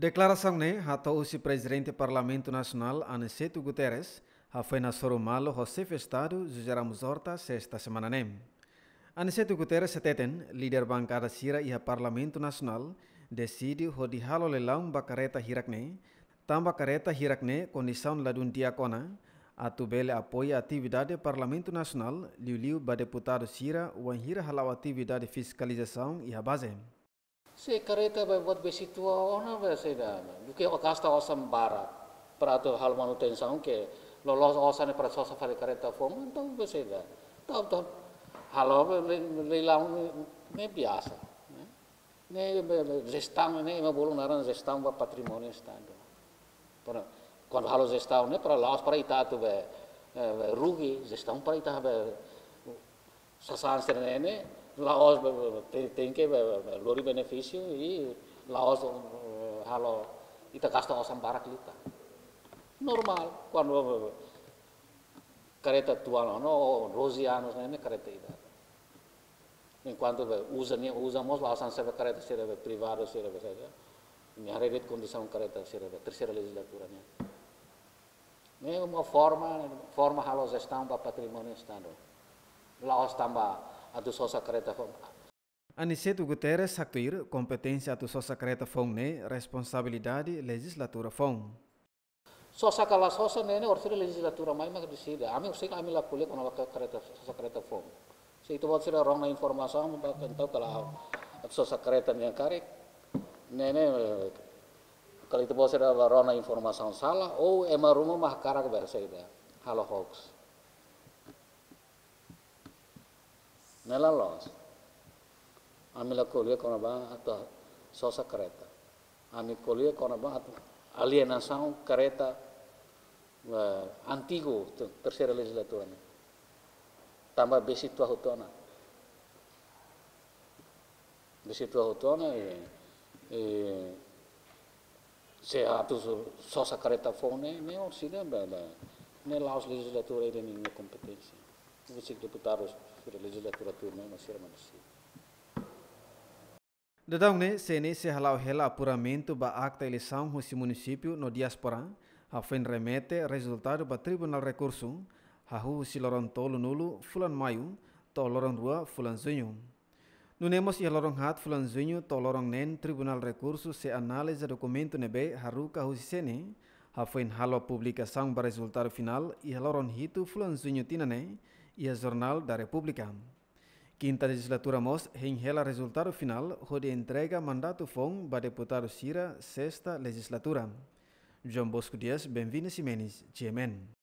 Declaração né, hata o presidente do Parlamento Nacional, Aniceto Guterres, ha foi na Sorumalo, José Festado, Jujaramos Horta, sexta semana né. Aniceto Guterres seteten, líder bancada Sira e a Parlamento Nacional, decide ho di halo leilão bacareta hirakne, tamba careta hirakne condição la diacona a tubele apoia a atividade do Parlamento Nacional, liu liu ba deputado Sira, o hira halau atividade fiscalização e a base. Se kareta bai wat besi tua ona bai se da. Duke okasta osam bara. Prato hal manu tensang ke lolos osan para sosa fare kareta fom tau bai se da. Tau tau halo bai lau ne biasa. Ne gestang ne ma bolong naran gestang ba patrimonio stando. Para kon halo gestang ne para laos para ita tu bai eh, rugi gestang para ita bai sasan sernene Laos tem, tem que o benefício e Laos halo ita gasta osam barak lita. Normal quando careta tua no 12 anos né careta ida. Enquanto usa usamos lá san serve careta seria privado seria. saja. Minha rede condição careta serve terceira legislatura né. Né uma forma forma halo gestão para patrimônio estado. Laos tambah atu sosa kereta fong. Aniceto Guterres a competência atu sosa kereta fong ne responsabilidade legislatura fong. Sosa kala sosa ne ne orsire legislatura mai mak disida. Ami usik ami la kulik ona baka kereta sosa kereta fong. Se itu bot sira rong na informação baka entau kala atu sosa kereta ne karik. Ne ne kalau itu bot sira rong na informação salah ou ema rumah mah karak berseida. Halo hoax. nella LONS. हामी कोलिए कोन बा atau sosa a Kami kolia kono ba alienação kereta uh, eh, antigo terceira legislatura. Né? Tambah besi tua hutona. Besi tua hutona e, e se atus sosa kereta fone ne né, orsida ba ne né, laos legislatura ini competência. Василь Депутаров, легислатура sehalau Сираманаси. Dadang seni se halau hela apuramento ba akta eleição hosi município no diaspora, a remete resultado ba tribunal recurso, hahu si lorong tolo nulu fulan mayu, to lorong dua fulan junho. Nunemos ia ya lorong hat fulan junho to lorong nen tribunal recurso se análise documento nebe haruka hosi sene, a fim halo publicação ba resultado final ia ya lorong hitu fulan junho tinane, e a Jornal da República. Quinta legislatura MOS rengela resultado final onde entrega mandato FON para deputado Cira, sexta legislatura. João Bosco Dias, bem-vindo, Simenes, GMN.